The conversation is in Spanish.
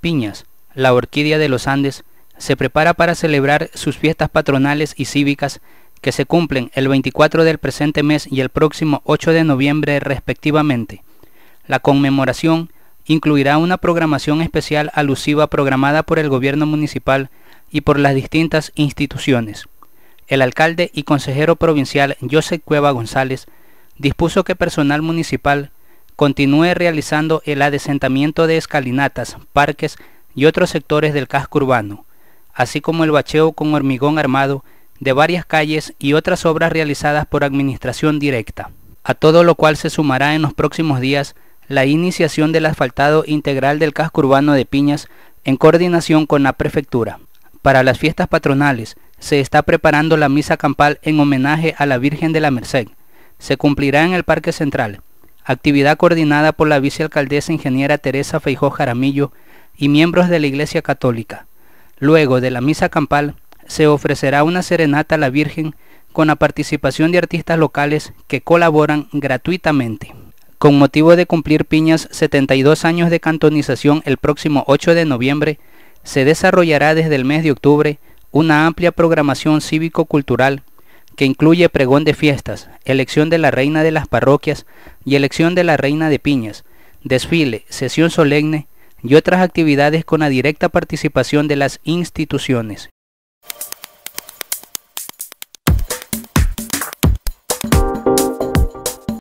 Piñas, la orquídea de los Andes, se prepara para celebrar sus fiestas patronales y cívicas que se cumplen el 24 del presente mes y el próximo 8 de noviembre respectivamente. La conmemoración incluirá una programación especial alusiva programada por el gobierno municipal y por las distintas instituciones. El alcalde y consejero provincial José Cueva González dispuso que personal municipal continúe realizando el adesentamiento de escalinatas, parques y otros sectores del casco urbano, así como el bacheo con hormigón armado de varias calles y otras obras realizadas por administración directa, a todo lo cual se sumará en los próximos días la iniciación del asfaltado integral del casco urbano de Piñas en coordinación con la prefectura. Para las fiestas patronales se está preparando la misa campal en homenaje a la Virgen de la Merced. Se cumplirá en el Parque Central, actividad coordinada por la vicealcaldesa ingeniera Teresa Feijó Jaramillo y miembros de la Iglesia Católica. Luego de la misa campal, se ofrecerá una serenata a la Virgen con la participación de artistas locales que colaboran gratuitamente. Con motivo de cumplir Piñas 72 años de cantonización el próximo 8 de noviembre, se desarrollará desde el mes de octubre una amplia programación cívico-cultural que incluye pregón de fiestas, elección de la reina de las parroquias y elección de la reina de piñas, desfile, sesión solemne y otras actividades con la directa participación de las instituciones.